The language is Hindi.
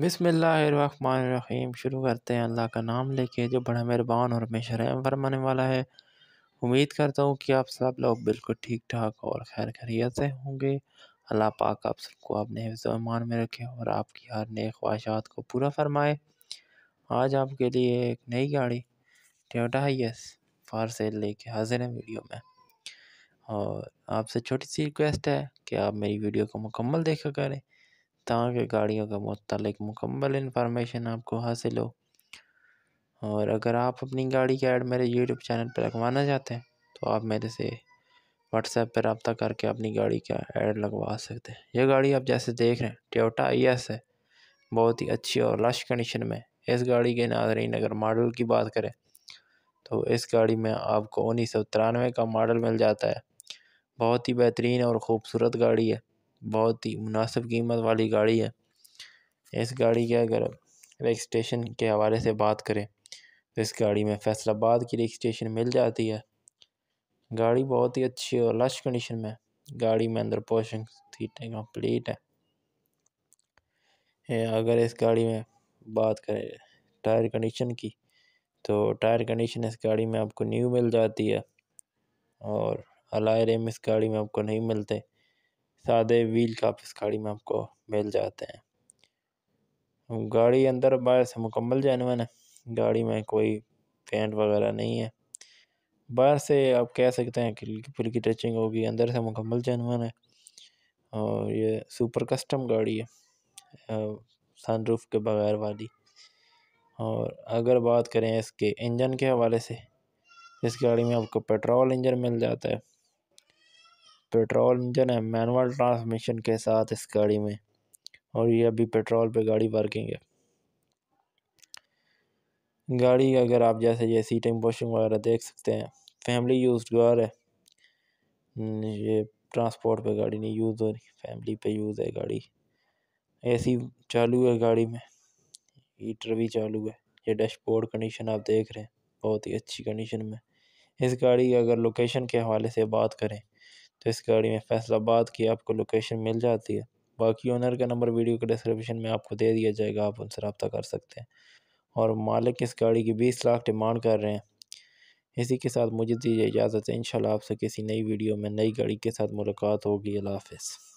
बिसमीम शुरू करते हैं अल्लाह का नाम लेके जो बड़ा मेहरबान और हमेशा रहम फरमाने वाला है उम्मीद करता हूँ कि आप सब लोग बिल्कुल ठीक ठाक और खैर खैरियत से होंगे अल्लाह पाक आप सबको अपने हिफ्जमान में रखे और आपकी हर नए ख्वाहिशात को पूरा फरमाए आज आपके लिए एक नई गाड़ी हाई एस फार सेल लेके हाजिर है वीडियो में और आपसे छोटी सी रिक्वेस्ट है कि आप मेरी वीडियो को मुकम्मल देखा करें ताकि गाड़ियों के मतलब मुकम्मल इन्फॉर्मेशन आपको हासिल हो और अगर आप अपनी गाड़ी का ऐड मेरे यूट्यूब चैनल पर लगवाना चाहते हैं तो आप मेरे से व्हाट्सएप पर रबता करके अपनी गाड़ी का ऐड लगवा सकते हैं यह गाड़ी आप जैसे देख रहे हैं ट्योटा आई एस है बहुत ही अच्छी और लश कंडीशन में इस गाड़ी के नाजरीन अगर मॉडल की बात करें तो इस गाड़ी में आपको उन्नीस सौ तिरानवे का मॉडल मिल जाता है बहुत ही बेहतरीन और ख़ूबसूरत गाड़ी है बहुत ही मुनासिब कीमत वाली गाड़ी है इस गाड़ी के अगर रजिस्ट्रेशन के हवाले से बात करें तो इस गाड़ी में फैसलाबाद की रजिस्ट्रेशन मिल जाती है गाड़ी बहुत ही अच्छी और लश कंडीशन में गाड़ी में अंदर पोशन सीटें कंप्लीट है अगर इस गाड़ी में बात करें टायर कंडीशन की तो टायर कंडीशन इस गाड़ी में आपको न्यू मिल जाती है और अलाय रेम इस गाड़ी में आपको नहीं मिलते सादे व्हील काफ़ इस गाड़ी में आपको मिल जाते हैं गाड़ी अंदर बाहर से मुकम्मल जानवर है गाड़ी में कोई पेंट वगैरह नहीं है बाहर से आप कह सकते हैं कि फुल्की टचिंग होगी अंदर से मुकम्मल जानवन है और ये सुपर कस्टम गाड़ी है सनरूफ के बगैर वाली और अगर बात करें इसके इंजन के हवाले से इस गाड़ी में आपको पेट्रोल इंजन मिल जाता है पेट्रोल इंजन है मैनुअल ट्रांसमिशन के साथ इस गाड़ी में और ये अभी पेट्रोल पे गाड़ी वर्किंग है गाड़ी अगर आप जैसे ये सीटिंग वॉशिंग वगैरह देख सकते हैं फैमिली यूज कार है हम्म, ये ट्रांसपोर्ट पे गाड़ी नहीं यूज़ हो रही फैमिली पे यूज़ है गाड़ी एसी चालू है गाड़ी में हीटर भी चालू है ये डैशबोर्ड कंडीशन आप देख रहे हैं बहुत ही अच्छी कंडीशन में इस गाड़ी की अगर लोकेशन के हवाले से बात करें तो इस गाड़ी में फैसलाबाद की आपको लोकेशन मिल जाती है बाकी ओनर का नंबर वीडियो के डिस्क्रिप्शन में आपको दे दिया जाएगा आप उनसे रब्ता कर सकते हैं और मालिक इस गाड़ी की बीस लाख डिमांड कर रहे हैं इसी के साथ मुझे दीजिए इजाज़त है इन आपसे किसी नई वीडियो में नई गाड़ी के साथ मुलाकात होगी अल्लाह हाफिज़